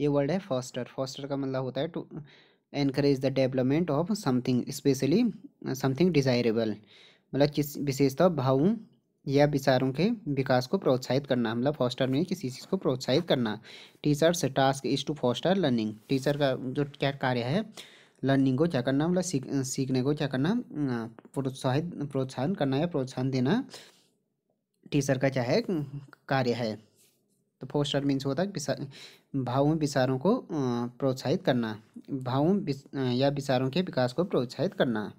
ये वर्ड है foster foster का मतलब होता है to encourage the development of something specially something desirable मतलब किस विशेषतः भावों या विचारों के विकास को प्रोत्साहित करना मतलब फॉस्टर में किसी चीज़ को प्रोत्साहित करना teachers task is to foster learning teacher का जो क्या कार्य है लर्निंग को क्या करना मतलब सीख सीखने को क्या करना uh, प्रोत्साहित प्रोत्साहन करना या प्रोत्साहन देना टीचर का क्या है कार्य है तो फोस्टर मीन्स होता है भावों विचारों को प्रोत्साहित करना भावों या विचारों के विकास को प्रोत्साहित करना